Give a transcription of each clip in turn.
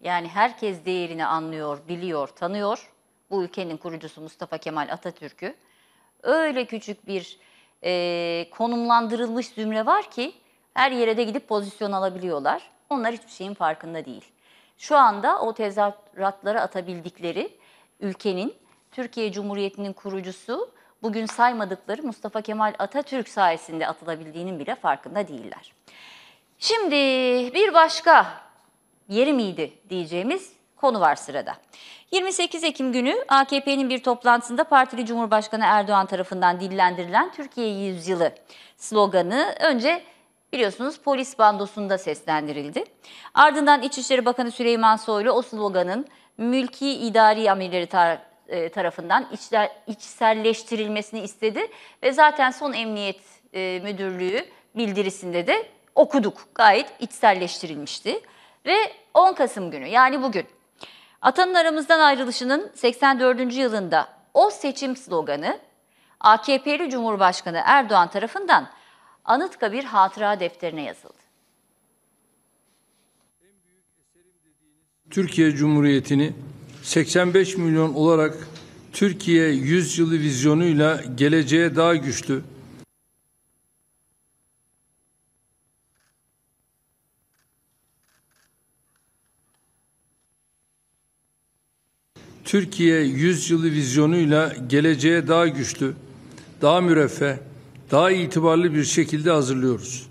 Yani herkes değerini anlıyor, biliyor, tanıyor. Bu ülkenin kurucusu Mustafa Kemal Atatürk'ü. Öyle küçük bir e, konumlandırılmış zümre var ki her yere de gidip pozisyon alabiliyorlar. Onlar hiçbir şeyin farkında değil. Şu anda o tezahüratlara atabildikleri ülkenin Türkiye Cumhuriyeti'nin kurucusu bugün saymadıkları Mustafa Kemal Atatürk sayesinde atılabildiğinin bile farkında değiller. Şimdi bir başka yeri miydi diyeceğimiz konu var sırada. 28 Ekim günü AKP'nin bir toplantısında partili Cumhurbaşkanı Erdoğan tarafından dillendirilen Türkiye Yüzyılı sloganı önce biliyorsunuz polis bandosunda seslendirildi. Ardından İçişleri Bakanı Süleyman Soylu o sloganın mülki idari amirleri tar e, tarafından içler, içselleştirilmesini istedi ve zaten son emniyet e, müdürlüğü bildirisinde de okuduk. Gayet içselleştirilmişti. Ve 10 Kasım günü yani bugün Atanın aramızdan ayrılışının 84. yılında o seçim sloganı AKP'li Cumhurbaşkanı Erdoğan tarafından Anıtkabir Hatıra Defterine yazıldı. Türkiye Cumhuriyeti'ni 85 milyon olarak Türkiye 100 yılı vizyonuyla geleceğe daha güçlü, Türkiye yüzyılı vizyonuyla geleceğe daha güçlü, daha müreffeh, daha itibarlı bir şekilde hazırlıyoruz.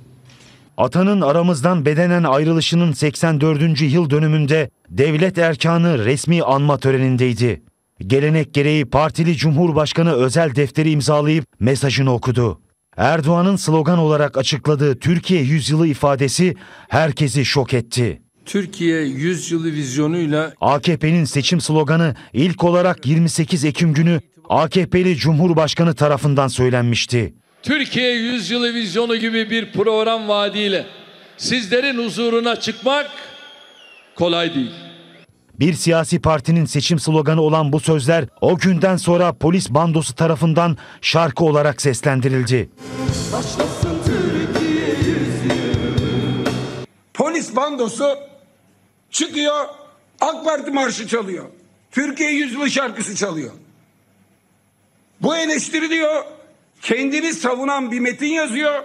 Atanın aramızdan bedenen ayrılışının 84. yıl dönümünde devlet erkanı resmi anma törenindeydi. Gelenek gereği partili Cumhurbaşkanı özel defteri imzalayıp mesajını okudu. Erdoğan'ın slogan olarak açıkladığı Türkiye yüzyılı ifadesi herkesi şok etti. Türkiye Yüzyılı vizyonuyla AKP'nin seçim sloganı ilk olarak 28 Ekim günü AKP'li Cumhurbaşkanı tarafından söylenmişti. Türkiye Yüzyılı vizyonu gibi bir program vaadiyle sizlerin huzuruna çıkmak kolay değil. Bir siyasi partinin seçim sloganı olan bu sözler o günden sonra polis bandosu tarafından şarkı olarak seslendirildi. Başlasın Türkiye yüzyılı. Polis bandosu Çıkıyor AK Parti marşı çalıyor. Türkiye yüzyılı şarkısı çalıyor. Bu eleştiriliyor. Kendini savunan bir metin yazıyor.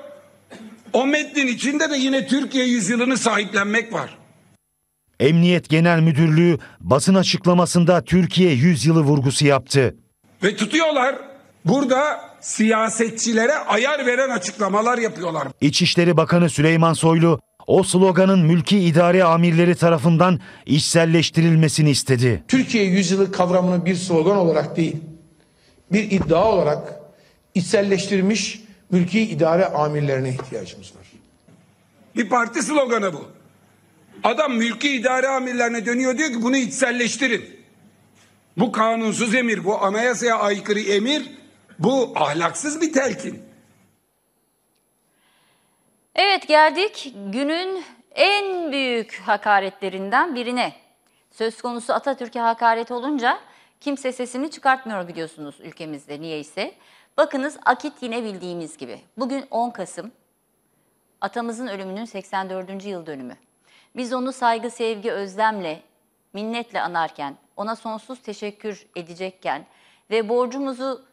O metnin içinde de yine Türkiye yüzyılını sahiplenmek var. Emniyet Genel Müdürlüğü basın açıklamasında Türkiye yüzyılı vurgusu yaptı. Ve tutuyorlar. Burada siyasetçilere ayar veren açıklamalar yapıyorlar. İçişleri Bakanı Süleyman Soylu o sloganın mülki idare amirleri tarafından içselleştirilmesini istedi. Türkiye yüzyılı kavramını bir slogan olarak değil, bir iddia olarak içselleştirilmiş mülki idare amirlerine ihtiyacımız var. Bir parti sloganı bu. Adam mülki idare amirlerine dönüyor diyor ki bunu içselleştirin. Bu kanunsuz emir, bu anayasaya aykırı emir, bu ahlaksız bir telkin. Evet geldik günün en büyük hakaretlerinden birine. Söz konusu Atatürk'e hakaret olunca kimse sesini çıkartmıyor biliyorsunuz ülkemizde niyeyse. Bakınız akit yine bildiğimiz gibi. Bugün 10 Kasım atamızın ölümünün 84. yıl dönümü. Biz onu saygı, sevgi, özlemle, minnetle anarken, ona sonsuz teşekkür edecekken ve borcumuzu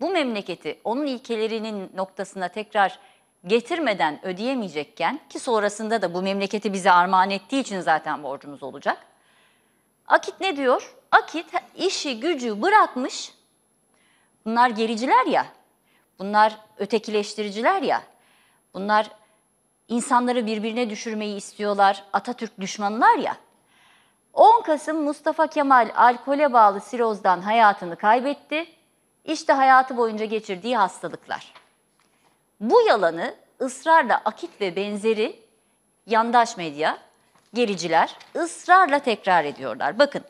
bu memleketi onun ilkelerinin noktasına tekrar getirmeden ödeyemeyecekken ki sonrasında da bu memleketi bize armağan ettiği için zaten borcumuz olacak. Akit ne diyor? Akit işi gücü bırakmış. Bunlar gericiler ya. Bunlar ötekileştiriciler ya. Bunlar insanları birbirine düşürmeyi istiyorlar. Atatürk düşmanlar ya. 10 Kasım Mustafa Kemal alkole bağlı sirozdan hayatını kaybetti. İşte hayatı boyunca geçirdiği hastalıklar. Bu yalanı ısrarla Akit ve benzeri yandaş medya, gericiler ısrarla tekrar ediyorlar. Bakın,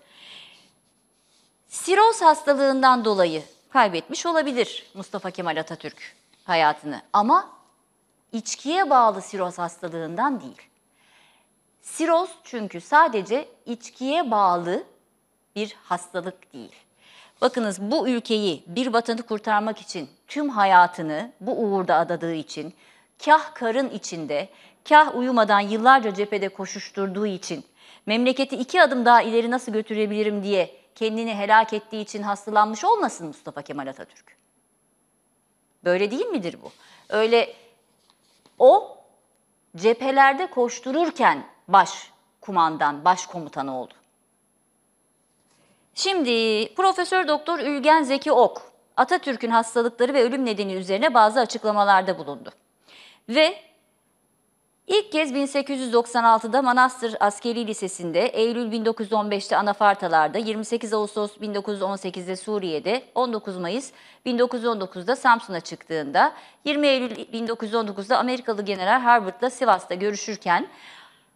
siroz hastalığından dolayı kaybetmiş olabilir Mustafa Kemal Atatürk hayatını ama içkiye bağlı siroz hastalığından değil. Siroz çünkü sadece içkiye bağlı bir hastalık değil. Bakınız bu ülkeyi, bir vatanı kurtarmak için tüm hayatını bu uğurda adadığı için, kah karın içinde, kah uyumadan yıllarca cephede koşuşturduğu için, memleketi iki adım daha ileri nasıl götürebilirim diye kendini helak ettiği için hastalanmış olmasın Mustafa Kemal Atatürk. Böyle değil midir bu? Öyle o cephelerde koştururken baş kumandan, baş komutan oldu. Şimdi Profesör Doktor Ülgen Zeki Ok Atatürk'ün hastalıkları ve ölüm nedeni üzerine bazı açıklamalarda bulundu. Ve ilk kez 1896'da Manastır Askeri Lisesi'nde, Eylül 1915'te Anafartalar'da, 28 Ağustos 1918'de Suriye'de, 19 Mayıs 1919'da Samsun'a çıktığında, 20 Eylül 1919'da Amerikalı General Harbert'la Sivas'ta görüşürken,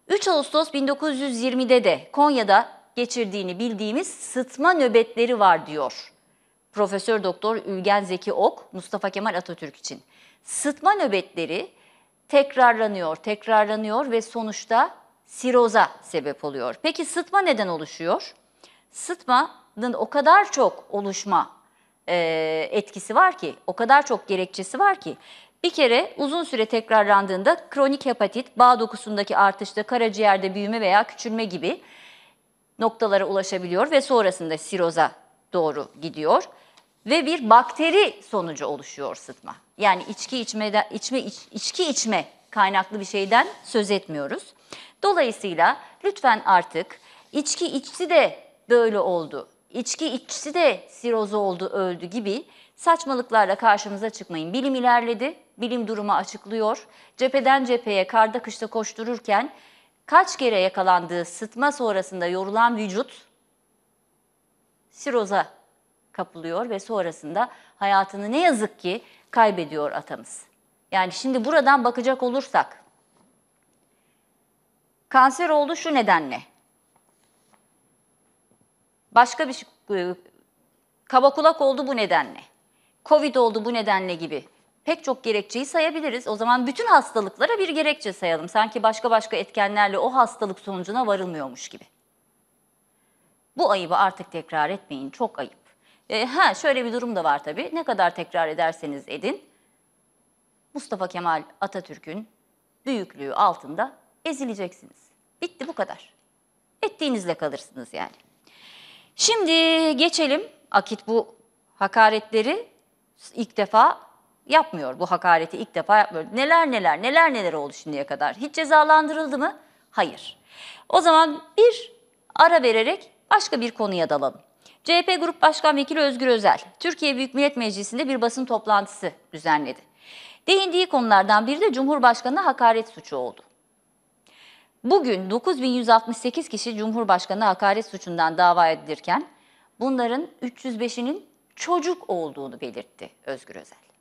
3 Ağustos 1920'de de Konya'da geçirdiğini bildiğimiz sıtma nöbetleri var diyor. Profesör Doktor Ülgen Zeki Ok Mustafa Kemal Atatürk için. Sıtma nöbetleri tekrarlanıyor, tekrarlanıyor ve sonuçta siroza sebep oluyor. Peki sıtma neden oluşuyor? Sıtmanın o kadar çok oluşma e, etkisi var ki, o kadar çok gerekçesi var ki. Bir kere uzun süre tekrarlandığında kronik hepatit, bağ dokusundaki artışta, karaciğerde büyüme veya küçülme gibi noktalara ulaşabiliyor ve sonrasında siroza doğru gidiyor ve bir bakteri sonucu oluşuyor sıtma. Yani içki içmeden içme iç, içki içme kaynaklı bir şeyden söz etmiyoruz. Dolayısıyla lütfen artık içki içti de böyle oldu. İçki içti de siroz oldu, öldü gibi saçmalıklarla karşımıza çıkmayın. Bilim ilerledi, bilim durumu açıklıyor. Cepheden cepheye karda kışta koştururken kaç kere yakalandığı sıtma sonrasında yorulan vücut siroza kapılıyor ve sonrasında hayatını ne yazık ki kaybediyor atamız. Yani şimdi buradan bakacak olursak kanser oldu şu nedenle. Başka bir şey e, kaba kulak oldu bu nedenle. Covid oldu bu nedenle gibi pek çok gerekçeyi sayabiliriz. O zaman bütün hastalıklara bir gerekçe sayalım. Sanki başka başka etkenlerle o hastalık sonucuna varılmıyormuş gibi. Bu ayıbı artık tekrar etmeyin. Çok ayıp. E, ha şöyle bir durum da var tabii. Ne kadar tekrar ederseniz edin. Mustafa Kemal Atatürk'ün büyüklüğü altında ezileceksiniz. Bitti bu kadar. Ettiğinizle kalırsınız yani. Şimdi geçelim Akit bu hakaretleri ilk defa yapmıyor bu hakareti ilk defa yapmıyor. Neler neler neler neler oldu şimdiye kadar. Hiç cezalandırıldı mı? Hayır. O zaman bir ara vererek başka bir konuya dalalım. CHP Grup Başkan Vekili Özgür Özel, Türkiye Büyük Millet Meclisi'nde bir basın toplantısı düzenledi. Değindiği konulardan biri de Cumhurbaşkanı'na hakaret suçu oldu. Bugün 9168 kişi Cumhurbaşkanına hakaret suçundan dava edilirken bunların 305'inin çocuk olduğunu belirtti Özgür Özel.